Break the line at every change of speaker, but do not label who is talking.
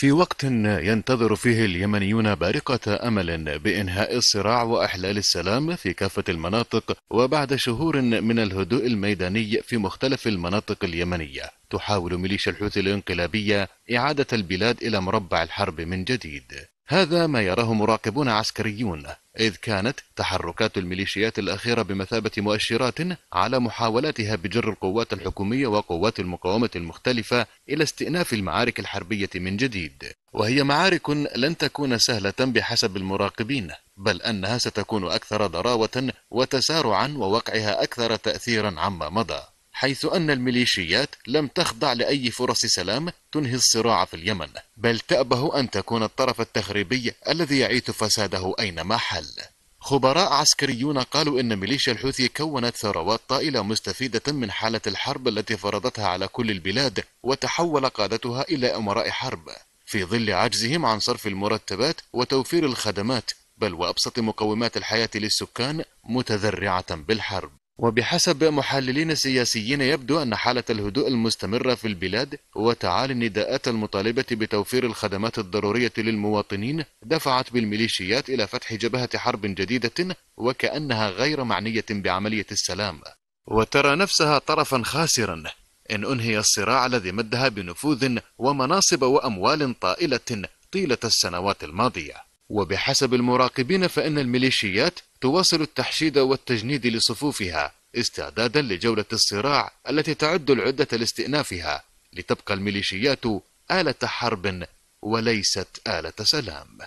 في وقت ينتظر فيه اليمنيون بارقة أمل بإنهاء الصراع وإحلال السلام في كافة المناطق وبعد شهور من الهدوء الميداني في مختلف المناطق اليمنية تحاول ميليشيا الحوثي الانقلابية إعادة البلاد إلى مربع الحرب من جديد هذا ما يراه مراقبون عسكريون إذ كانت تحركات الميليشيات الأخيرة بمثابة مؤشرات على محاولاتها بجر القوات الحكومية وقوات المقاومة المختلفة إلى استئناف المعارك الحربية من جديد وهي معارك لن تكون سهلة بحسب المراقبين بل أنها ستكون أكثر ضراوة وتسارعا ووقعها أكثر تأثيرا عما مضى حيث أن الميليشيات لم تخضع لأي فرص سلام تنهي الصراع في اليمن بل تأبه أن تكون الطرف التخريبي الذي يعيث فساده أينما حل خبراء عسكريون قالوا إن ميليشيا الحوثي كونت ثروات طائلة مستفيدة من حالة الحرب التي فرضتها على كل البلاد وتحول قادتها إلى أمراء حرب في ظل عجزهم عن صرف المرتبات وتوفير الخدمات بل وأبسط مقومات الحياة للسكان متذرعة بالحرب وبحسب محللين سياسيين يبدو أن حالة الهدوء المستمرة في البلاد وتعالي النداءات المطالبة بتوفير الخدمات الضرورية للمواطنين دفعت بالميليشيات إلى فتح جبهة حرب جديدة وكأنها غير معنية بعملية السلام وترى نفسها طرفا خاسرا إن أنهي الصراع الذي مدها بنفوذ ومناصب وأموال طائلة طيلة السنوات الماضية وبحسب المراقبين فإن الميليشيات تواصل التحشيد والتجنيد لصفوفها استعدادا لجولة الصراع التي تعد العدة لاستئنافها لتبقى الميليشيات آلة حرب وليست آلة سلام